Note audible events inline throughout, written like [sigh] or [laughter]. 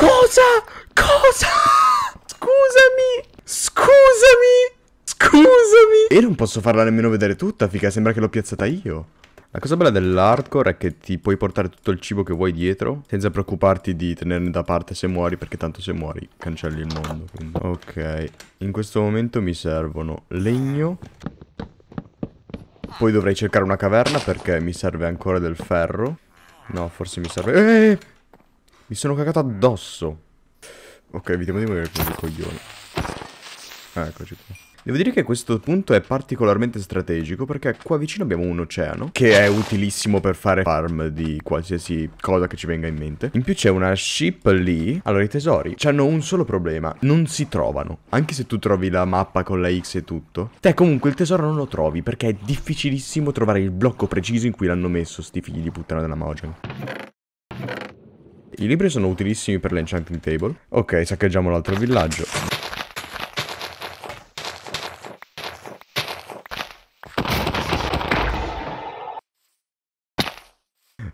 Cosa? Cosa? Scusami! Scusami! Scusami! E non posso farla nemmeno vedere tutta, figa, sembra che l'ho piazzata io. La cosa bella dell'hardcore è che ti puoi portare tutto il cibo che vuoi dietro senza preoccuparti di tenerne da parte se muori, perché tanto se muori cancelli il mondo. Quindi. Ok, in questo momento mi servono legno. Poi dovrei cercare una caverna perché mi serve ancora del ferro. No, forse mi serve... Eeeh mi sono cagato addosso. Ok, vediamo di muovere come coglione. Ah, eccoci qua. Devo dire che questo punto è particolarmente strategico perché qua vicino abbiamo un oceano che è utilissimo per fare farm di qualsiasi cosa che ci venga in mente. In più c'è una ship lì. Allora i tesori hanno un solo problema, non si trovano. Anche se tu trovi la mappa con la X e tutto, te comunque il tesoro non lo trovi perché è difficilissimo trovare il blocco preciso in cui l'hanno messo sti figli di puttana della Mojan. I libri sono utilissimi per l'enchanting table. Ok, saccheggiamo l'altro villaggio.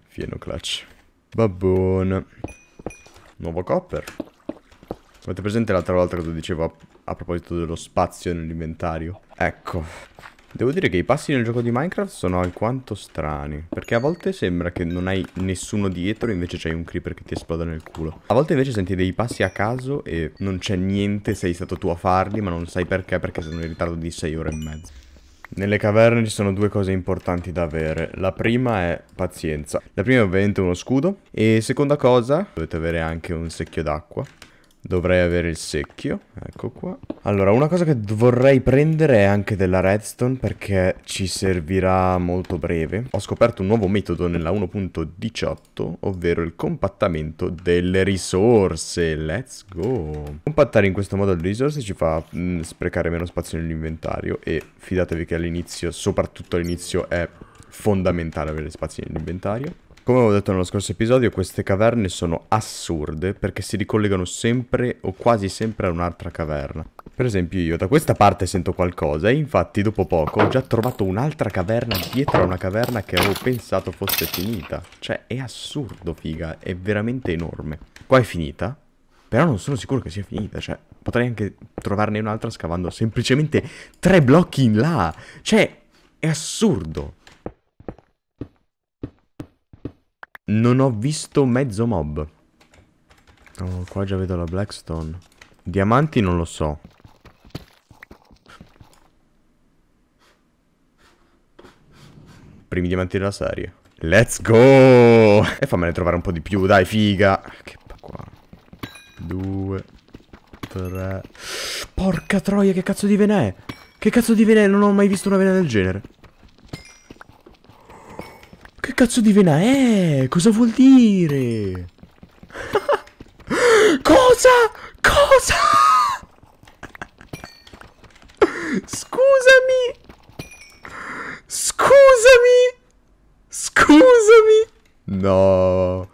Fieno clutch. Babbon. Nuovo copper. Avete presente l'altra volta cosa dicevo a, a proposito dello spazio nell'inventario? Ecco. Devo dire che i passi nel gioco di Minecraft sono alquanto strani, perché a volte sembra che non hai nessuno dietro, invece c'hai un creeper che ti esploda nel culo. A volte invece senti dei passi a caso e non c'è niente, sei stato tu a farli, ma non sai perché, perché sono in ritardo di 6 ore e mezzo. Nelle caverne ci sono due cose importanti da avere. La prima è pazienza. La prima è ovviamente uno scudo. E seconda cosa, dovete avere anche un secchio d'acqua. Dovrei avere il secchio, ecco qua. Allora, una cosa che vorrei prendere è anche della redstone perché ci servirà molto breve. Ho scoperto un nuovo metodo nella 1.18, ovvero il compattamento delle risorse. Let's go! Compattare in questo modo le risorse ci fa mh, mm, sprecare meno spazio nell'inventario e fidatevi che all'inizio, soprattutto all'inizio, è fondamentale avere spazio nell'inventario. Come avevo detto nello scorso episodio, queste caverne sono assurde perché si ricollegano sempre o quasi sempre a un'altra caverna. Per esempio io da questa parte sento qualcosa e infatti dopo poco ho già trovato un'altra caverna dietro a una caverna che avevo pensato fosse finita. Cioè è assurdo figa, è veramente enorme. Qua è finita, però non sono sicuro che sia finita, cioè potrei anche trovarne un'altra scavando semplicemente tre blocchi in là. Cioè è assurdo. Non ho visto mezzo mob. Oh, qua già vedo la Blackstone. Diamanti non lo so. Primi diamanti della serie. Let's go! E fammene trovare un po' di più, dai, figa. Che qua. Due. Tre. Porca troia, che cazzo di venè? Che cazzo di venè? Non ho mai visto una venè del genere cazzo di vena è? Cosa vuol dire? [laughs] Cosa? Cosa? Scusami! Scusami! Scusami! No!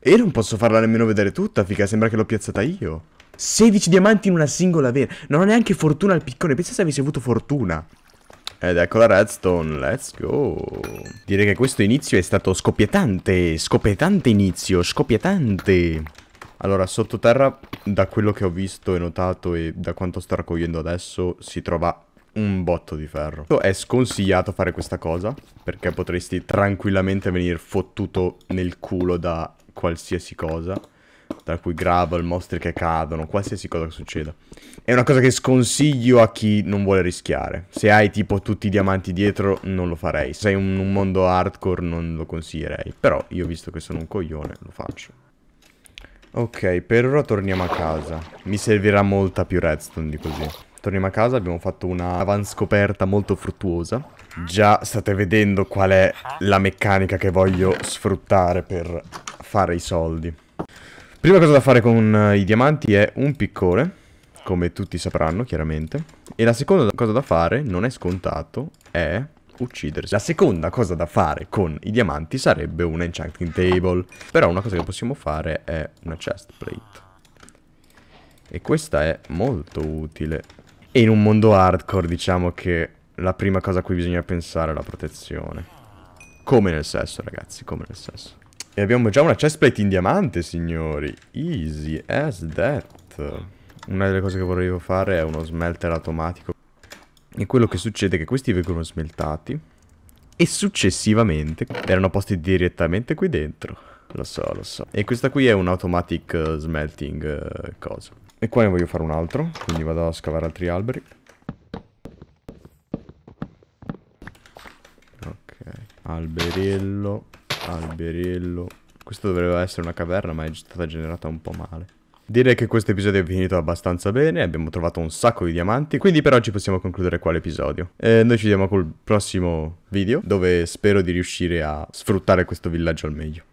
E non posso farla nemmeno vedere tutta, figa, sembra che l'ho piazzata io. 16 diamanti in una singola vera. Non ho neanche fortuna al piccone, pensa se avessi avuto fortuna. Ed ecco la redstone, let's go. Direi che questo inizio è stato scoppiettante, scoppiettante inizio, scoppiettante. Allora, sottoterra, da quello che ho visto e notato e da quanto sto raccogliendo adesso, si trova un botto di ferro. È sconsigliato fare questa cosa, perché potresti tranquillamente venire fottuto nel culo da qualsiasi cosa tra cui gravel, mostri che cadono, qualsiasi cosa che succeda. È una cosa che sconsiglio a chi non vuole rischiare. Se hai tipo tutti i diamanti dietro, non lo farei. Se sei un, un mondo hardcore, non lo consiglierei. Però io, visto che sono un coglione, lo faccio. Ok, per ora torniamo a casa. Mi servirà molta più redstone di così. Torniamo a casa, abbiamo fatto una avanscoperta molto fruttuosa. Già state vedendo qual è la meccanica che voglio sfruttare per fare i soldi. Prima cosa da fare con eh, i diamanti è un piccone, come tutti sapranno chiaramente. E la seconda cosa da fare, non è scontato, è uccidersi. La seconda cosa da fare con i diamanti sarebbe un enchanting table. Però una cosa che possiamo fare è una chest plate. E questa è molto utile. E in un mondo hardcore diciamo che la prima cosa a cui bisogna pensare è la protezione. Come nel sesso ragazzi, come nel sesso. E abbiamo già una chestplate in diamante, signori. Easy as that. Una delle cose che vorrei fare è uno smelter automatico. E quello che succede è che questi vengono smeltati. E successivamente erano posti direttamente qui dentro. Lo so, lo so. E questa qui è un automatic eh, smelting uh, cosa. E qua ne voglio fare un altro. Quindi vado a scavare altri alberi. Ok. Alberello. Alberello. Questa dovrebbe essere una caverna, ma è stata generata un po' male. Direi che questo episodio è finito abbastanza bene, abbiamo trovato un sacco di diamanti, quindi per oggi possiamo concludere qua l'episodio. E noi ci vediamo col prossimo video, dove spero di riuscire a sfruttare questo villaggio al meglio.